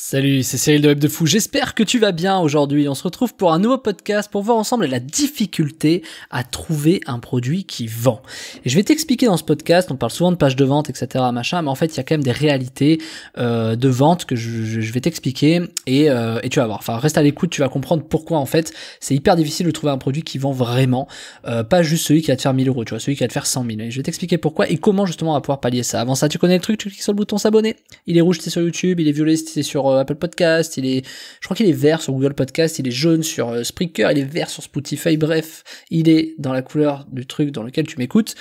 Salut, c'est Cyril de Web de Fou. J'espère que tu vas bien aujourd'hui. On se retrouve pour un nouveau podcast pour voir ensemble la difficulté à trouver un produit qui vend. Et je vais t'expliquer dans ce podcast. On parle souvent de page de vente, etc., machin, mais en fait, il y a quand même des réalités euh, de vente que je, vais t'expliquer euh, et, tu vas voir. Enfin, reste à l'écoute, tu vas comprendre pourquoi en fait c'est hyper difficile de trouver un produit qui vend vraiment, euh, pas juste celui qui va te faire 1000 euros, tu vois, celui qui va te faire 100 000. Et je vais t'expliquer pourquoi et comment justement on va pouvoir pallier ça. Avant ça, tu connais le truc, tu cliques sur le bouton s'abonner. Il est rouge si sur YouTube, il est violet si sur euh, Apple Podcast, il est, je crois qu'il est vert sur Google Podcast, il est jaune sur euh, Spreaker, il est vert sur Spotify. Bref, il est dans la couleur du truc dans lequel tu m'écoutes.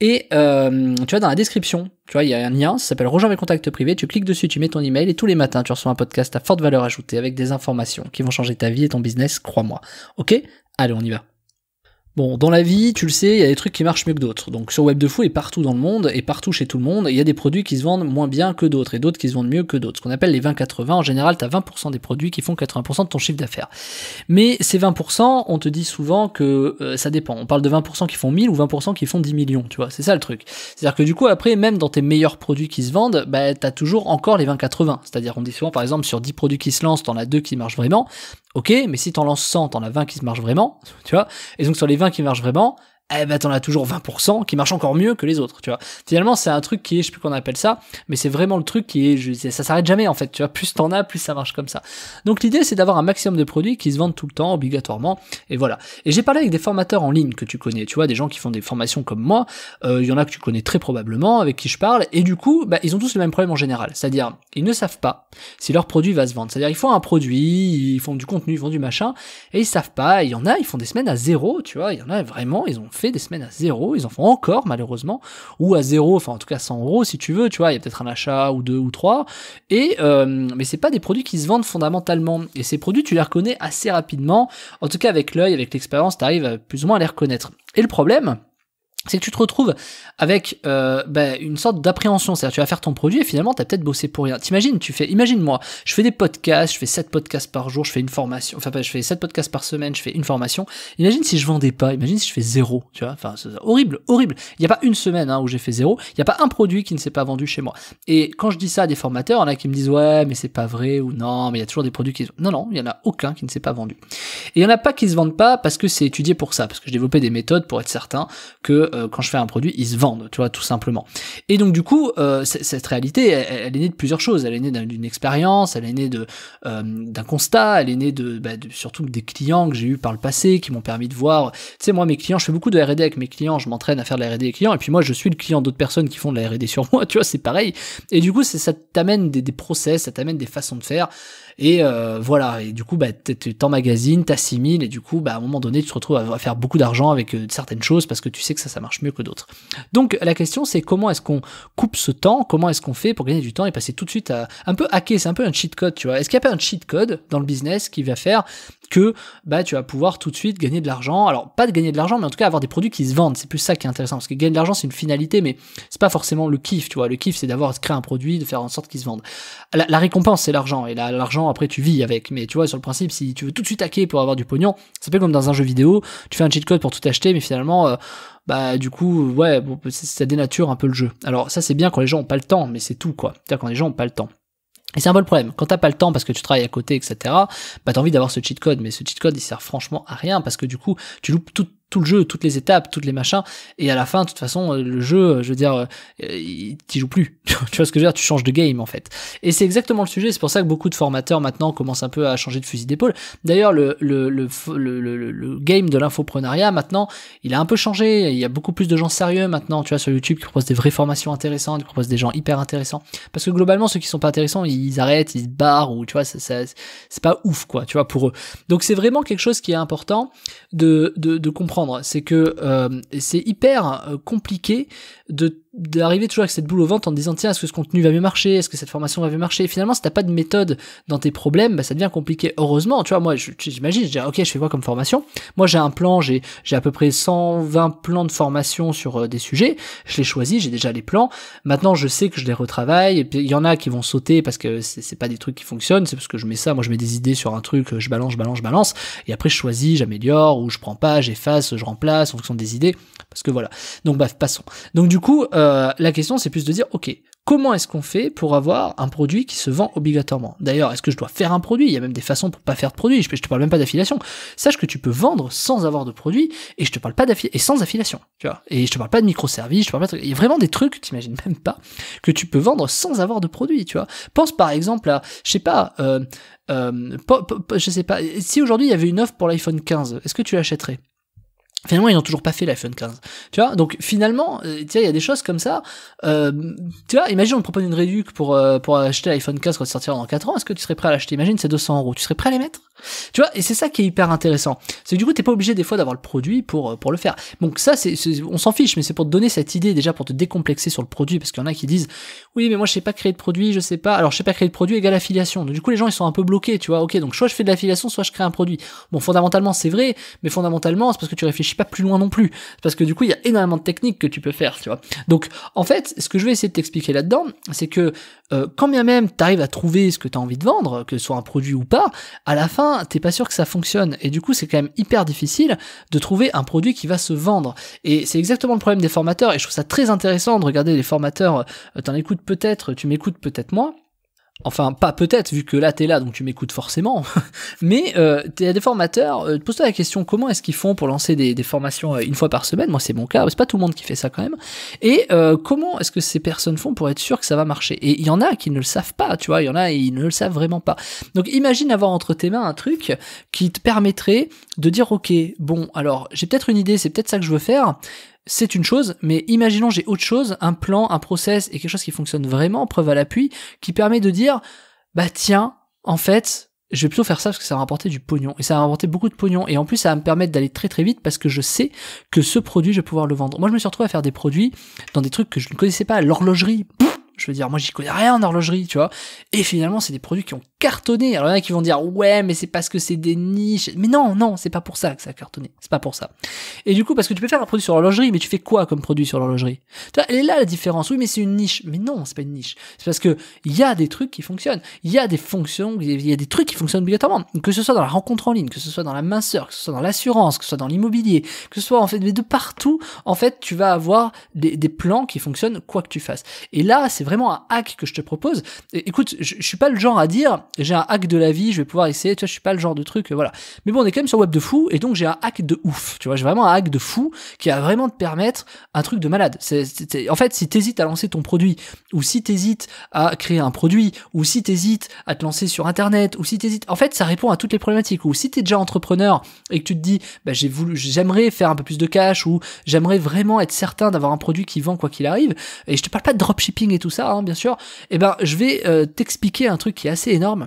Et euh, tu vois, dans la description, tu vois, il y a un lien, ça s'appelle Rejoins mes contacts privés. Tu cliques dessus, tu mets ton email et tous les matins, tu reçois un podcast à forte valeur ajoutée avec des informations qui vont changer ta vie et ton business, crois-moi. Ok Allez, on y va. Bon, dans la vie, tu le sais, il y a des trucs qui marchent mieux que d'autres. Donc sur Web 2 Fou et partout dans le monde, et partout chez tout le monde, il y a des produits qui se vendent moins bien que d'autres, et d'autres qui se vendent mieux que d'autres. Ce qu'on appelle les 20-80, en général, tu as 20% des produits qui font 80% de ton chiffre d'affaires. Mais ces 20%, on te dit souvent que euh, ça dépend. On parle de 20% qui font 1000 ou 20% qui font 10 millions, tu vois, c'est ça le truc. C'est-à-dire que du coup, après, même dans tes meilleurs produits qui se vendent, bah, tu as toujours encore les 20-80. C'est-à-dire, on dit souvent, par exemple, sur 10 produits qui se lancent, t'en as 2 qui marchent vraiment, ok, mais si t'en lances 100, t'en as 20 qui se marchent vraiment, tu vois. Et donc sur les qui marche vraiment, eh ben t'en as toujours 20% qui marchent encore mieux que les autres, tu vois. Finalement, c'est un truc qui est, je sais plus qu'on appelle ça, mais c'est vraiment le truc qui est, ça s'arrête jamais en fait, tu vois. Plus t'en as, plus ça marche comme ça. Donc l'idée, c'est d'avoir un maximum de produits qui se vendent tout le temps, obligatoirement, et voilà. Et j'ai parlé avec des formateurs en ligne que tu connais, tu vois, des gens qui font des formations comme moi. Euh, il y en a que tu connais très probablement, avec qui je parle, et du coup, bah, ils ont tous le même problème en général, c'est-à-dire ils ne savent pas si leur produit va se vendre. C'est-à-dire ils font un produit, ils font du contenu, ils font du machin, et ils savent pas. Il y en a, ils font des semaines à zéro, tu vois. Il y en a vraiment, ils ont des semaines à zéro, ils en font encore malheureusement, ou à zéro, enfin en tout cas 100 euros si tu veux, tu vois, il y a peut-être un achat ou deux ou trois, et euh, mais c'est pas des produits qui se vendent fondamentalement, et ces produits tu les reconnais assez rapidement, en tout cas avec l'œil, avec l'expérience, tu arrives plus ou moins à les reconnaître. Et le problème, c'est que tu te retrouves avec euh, bah, une sorte d'appréhension, c'est-à-dire tu vas faire ton produit et finalement tu as peut-être bossé pour rien. T'imagines, tu fais, imagine-moi, je fais des podcasts, je fais 7 podcasts par jour, je fais une formation, enfin je fais 7 podcasts par semaine, je fais une formation. Imagine si je vendais pas, imagine si je fais zéro, tu vois, enfin c'est horrible, horrible. Il n'y a pas une semaine hein, où j'ai fait zéro, il n'y a pas un produit qui ne s'est pas vendu chez moi. Et quand je dis ça à des formateurs, il y en a qui me disent ouais mais c'est pas vrai ou non, mais il y a toujours des produits qui... Non, non, il n'y en a aucun qui ne s'est pas vendu. Et il n'y en a pas qui se vendent pas parce que c'est étudié pour ça, parce que j'ai développé des méthodes pour être certain que euh, quand je fais un produit, ils se vendent, tu vois, tout simplement. Et donc du coup, euh, cette réalité, elle, est née de plusieurs choses. Elle est née d'une expérience, elle est née de euh, d'un constat, elle est née de, bah, surtout des clients que j'ai eu par le passé qui m'ont permis de voir. Tu sais, moi, mes clients, je fais beaucoup de R&D avec mes clients, je m'entraîne à faire de la R&D des clients, et puis moi, je suis le client d'autres personnes qui font de la R&D sur moi, tu vois, c'est pareil. Et du coup, ça t'amène des, des process, ça t'amène des façons de faire. Et voilà, et du coup, bah, t'emmagasines, t'assimiles, et du coup, bah, à un moment donné, tu te retrouves à faire beaucoup d'argent avec certaines choses parce que tu sais que ça, ça marche mieux que d'autres. Donc la question c'est comment est-ce qu'on coupe ce temps, comment est-ce qu'on fait pour gagner du temps et passer tout de suite à un peu hacker, c'est un peu un cheat code, tu vois. Est-ce qu'il n'y a pas un cheat code dans le business qui va faire que bah tu vas pouvoir tout de suite gagner de l'argent. Alors pas de gagner de l'argent, mais en tout cas avoir des produits qui se vendent. C'est plus ça qui est intéressant parce que gagner de l'argent c'est une finalité, mais c'est pas forcément le kiff, tu vois. Le kiff c'est d'avoir créé un produit, de faire en sorte qu'il se vende. La, récompense c'est l'argent et l'argent après tu vis avec. Mais tu vois sur le principe si tu veux tout de suite hacker pour avoir du pognon, ça peu comme dans un jeu vidéo, tu fais un cheat code pour tout acheter, mais finalement euh, bah du coup ouais bon, ça dénature un peu le jeu. Alors ça c'est bien quand les gens ont pas le temps, mais c'est tout quoi. C'est-à-dire quand les gens ont pas le temps. Et c'est un peu le problème. Quand t'as pas le temps parce que tu travailles à côté, etc., bah t'as envie d'avoir ce cheat code, mais ce cheat code il sert franchement à rien parce que du coup tu loupes tout tout le jeu, toutes les étapes, toutes les machins, et à la fin, de toute façon, euh, le jeu, euh, je veux dire, euh, il tu joues plus. tu vois ce que je veux dire Tu changes de game en fait. Et c'est exactement le sujet. C'est pour ça que beaucoup de formateurs maintenant commencent un peu à changer de fusil d'épaule. D'ailleurs, le le, le, le, le, game de l'infoprenariat maintenant, il a un peu changé. Il y a beaucoup plus de gens sérieux maintenant, tu vois, sur YouTube qui proposent des vraies formations intéressantes, qui proposent des gens hyper intéressants. Parce que globalement, ceux qui sont pas intéressants, ils arrêtent, ils se barrent ou tu vois, ça, c'est pas ouf quoi, tu vois, pour eux. Donc c'est vraiment quelque chose qui est important de, de, de comprendre c'est que euh, c'est hyper euh, compliqué de d'arriver toujours avec cette boule au ventre en disant tiens est-ce que ce contenu va mieux marcher est-ce que cette formation va mieux marcher finalement si t'as pas de méthode dans tes problèmes bah, ça devient compliqué heureusement tu vois moi j'imagine je dis ah, ok je fais quoi comme formation moi j'ai un plan j'ai j'ai à peu près 120 plans de formation sur euh, des sujets je les choisis j'ai déjà les plans maintenant je sais que je les retravaille il y en a qui vont sauter parce que c'est pas des trucs qui fonctionnent c'est parce que je mets ça moi je mets des idées sur un truc euh, je balance je balance je balance et après je choisis j'améliore ou je prends pas j'efface je remplace en fonction des idées parce que voilà donc bah passons donc du coup euh, euh, la question c'est plus de dire, ok, comment est-ce qu'on fait pour avoir un produit qui se vend obligatoirement D'ailleurs, est-ce que je dois faire un produit Il y a même des façons pour pas faire de produit. Je te parle même pas d'affiliation. Sache que tu peux vendre sans avoir de produit et je te parle pas et sans affiliation, tu vois. Et je te parle pas de microservices, je te il y a vraiment des trucs t'imagines même pas que tu peux vendre sans avoir de produit, tu vois. Pense par exemple à je sais pas euh, euh, je sais pas si aujourd'hui il y avait une offre pour l'iPhone 15, est-ce que tu l'achèterais Finalement, ils n'ont toujours pas fait l'iPhone 15. Tu vois, donc finalement, euh, tu il y a des choses comme ça. Euh, tu vois, imagine, on te propose une réduc pour euh, pour acheter l'iPhone 15 quand il sortira dans 4 ans. Est-ce que tu serais prêt à l'acheter Imagine, c'est 200 euros. Tu serais prêt à les mettre Tu vois, et c'est ça qui est hyper intéressant. C'est du coup, t'es pas obligé des fois d'avoir le produit pour pour le faire. Donc ça, c'est on s'en fiche, mais c'est pour te donner cette idée déjà pour te décomplexer sur le produit, parce qu'il y en a qui disent, oui, mais moi je sais pas créer de produit, je sais pas. Alors je sais pas créer de produit égale affiliation. Donc du coup, les gens ils sont un peu bloqués, tu vois. Ok, donc soit je fais de l'affiliation, soit je crée un produit. Bon, fondamentalement c'est vrai, mais fondamentalement c'est parce que tu réfléchis pas plus loin non plus. Parce que du coup, il y a énormément de techniques que tu peux faire, tu vois. Donc, en fait, ce que je vais essayer de t'expliquer là-dedans, c'est que euh, quand bien même tu arrives à trouver ce que tu as envie de vendre, que ce soit un produit ou pas, à la fin, t'es pas sûr que ça fonctionne. Et du coup, c'est quand même hyper difficile de trouver un produit qui va se vendre. Et c'est exactement le problème des formateurs. Et je trouve ça très intéressant de regarder les formateurs. Euh, t'en écoutes peut-être, tu m'écoutes peut-être moins. Enfin, pas peut-être, vu que là, t'es là, donc tu m'écoutes forcément. Mais euh, il des formateurs, euh, pose-toi la question, comment est-ce qu'ils font pour lancer des, formations euh, une fois par semaine Moi, c'est mon cas, c'est pas tout le monde qui fait ça quand même. Et euh, comment est-ce que ces personnes font pour être sûr que ça va marcher Et il y en a qui ne le savent pas, tu vois, il y en a, ils ne le savent vraiment pas. Donc imagine avoir entre tes mains un truc qui te permettrait de dire, ok, bon, alors j'ai peut-être une idée, c'est peut-être ça que je veux faire, c'est une chose, mais imaginons j'ai autre chose, un plan, un process et quelque chose qui fonctionne vraiment, preuve à l'appui, qui permet de dire, bah tiens, en fait, je vais plutôt faire ça parce que ça va rapporter du pognon. Et ça va rapporter beaucoup de pognon. Et en plus, ça va me permettre d'aller très très vite parce que je sais que ce produit, je vais pouvoir le vendre. Moi, je me suis retrouvé à faire des produits dans des trucs que je ne connaissais pas. L'horlogerie, je veux dire, moi, j'y connais rien en horlogerie, tu vois. Et finalement, c'est des produits qui ont cartonner. Alors il y en a qui vont dire ouais mais c'est parce que c'est des niches. Mais non, non, c'est pas pour ça que ça a cartonné. C'est pas pour ça. Et du coup parce que tu peux faire un produit sur l'horlogerie, mais tu fais quoi comme produit sur l'horlogerie Tu vois, elle est là la différence. Oui mais c'est une niche. Mais non, c'est pas une niche. C'est parce que il y a des trucs qui fonctionnent. Il y a des fonctions, il y a des trucs qui fonctionnent obligatoirement. Que ce soit dans la rencontre en ligne, que ce soit dans la minceur, que ce soit dans l'assurance, que ce soit dans l'immobilier, que ce soit en fait mais de partout, en fait tu vas avoir des, plans qui fonctionnent quoi que tu fasses. Et là c'est vraiment un hack que je te propose. écoute, je, je suis pas le genre à dire j'ai un hack de la vie, je vais pouvoir essayer, tu vois, je suis pas le genre de truc, euh, voilà. Mais bon, on est quand même sur web de fou, et donc j'ai un hack de ouf, tu vois, j'ai vraiment un hack de fou qui va vraiment te permettre un truc de malade. en fait, si t'hésites à lancer ton produit, ou si t'hésites à créer un produit, ou si t'hésites à te lancer sur Internet, ou si t'hésites, en fait, ça répond à toutes les problématiques. Ou si t'es déjà entrepreneur et que tu te dis, bah, j'ai voulu, j'aimerais faire un peu plus de cash, ou j'aimerais vraiment être certain d'avoir un produit qui vend quoi qu'il arrive, et je te parle pas de dropshipping et tout ça, hein, bien sûr, et eh ben, je vais euh, t'expliquer un truc qui est assez énorme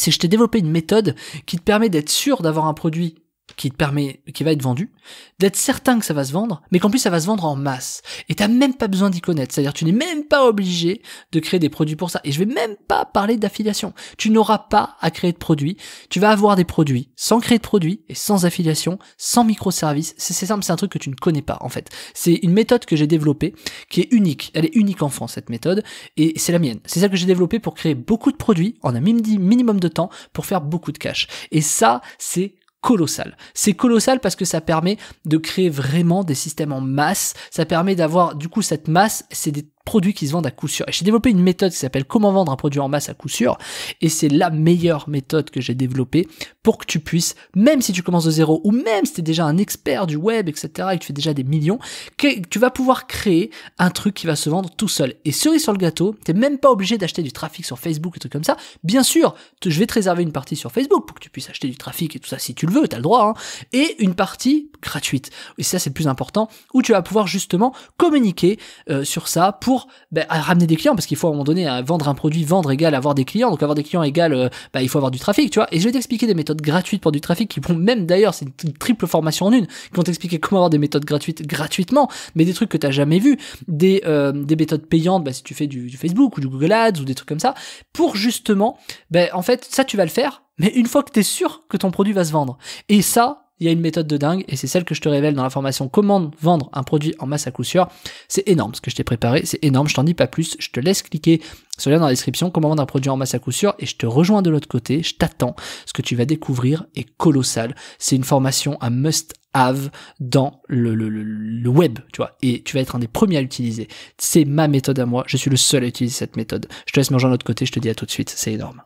c'est je t'ai développé une méthode qui te permet d'être sûr d'avoir un produit qui te permet, qui va être vendu, d'être certain que ça va se vendre, mais qu'en plus ça va se vendre en masse. Et t'as même pas besoin d'y connaître. C'est-à-dire, tu n'es même pas obligé de créer des produits pour ça. Et je vais même pas parler d'affiliation. Tu n'auras pas à créer de produits. Tu vas avoir des produits sans créer de produits et sans affiliation, sans microservices. C'est simple, c'est un truc que tu ne connais pas, en fait. C'est une méthode que j'ai développée qui est unique. Elle est unique en France, cette méthode. Et c'est la mienne. C'est ça que j'ai développée pour créer beaucoup de produits en un minimum de temps pour faire beaucoup de cash. Et ça, c'est colossal. C'est colossal parce que ça permet de créer vraiment des systèmes en masse, ça permet d'avoir du coup cette masse, c'est des produits qui se vendent à coup sûr. Et j'ai développé une méthode qui s'appelle comment vendre un produit en masse à coup sûr. Et c'est la meilleure méthode que j'ai développée pour que tu puisses, même si tu commences de zéro ou même si tu es déjà un expert du web, etc., et que tu fais déjà des millions, que tu vas pouvoir créer un truc qui va se vendre tout seul. Et cerise sur le gâteau, t'es même pas obligé d'acheter du trafic sur Facebook et trucs comme ça. Bien sûr, je vais te réserver une partie sur Facebook pour que tu puisses acheter du trafic et tout ça si tu le veux, t'as le droit, hein. et une partie gratuite. Et ça, c'est le plus important, où tu vas pouvoir justement communiquer euh, sur ça pour pour ben, ramener des clients parce qu'il faut à un moment donné hein, vendre un produit, vendre égale avoir des clients. Donc avoir des clients égal euh, ben, il faut avoir du trafic, tu vois. Et je vais t'expliquer des méthodes gratuites pour du trafic qui vont même d'ailleurs, c'est une triple formation en une, qui vont t'expliquer comment avoir des méthodes gratuites gratuitement, mais des trucs que t'as jamais vu, des, euh, des méthodes payantes, ben, si tu fais du, Facebook ou du Google Ads ou des trucs comme ça, pour justement, ben en fait, ça tu vas le faire, mais une fois que t'es sûr que ton produit va se vendre. Et ça, il y a une méthode de dingue et c'est celle que je te révèle dans la formation Comment vendre un produit en masse à coup sûr. C'est énorme ce que je t'ai préparé, c'est énorme, je t'en dis pas plus, je te laisse cliquer sur le lien dans la description, comment vendre un produit en masse à coup sûr et je te rejoins de l'autre côté, je t'attends. Ce que tu vas découvrir est colossal. C'est une formation à must have dans le, le, web, tu vois, et tu vas être un des premiers à l'utiliser. C'est ma méthode à moi, je suis le seul à utiliser cette méthode. Je te laisse me rejoindre de l'autre côté, je te dis à tout de suite, c'est énorme.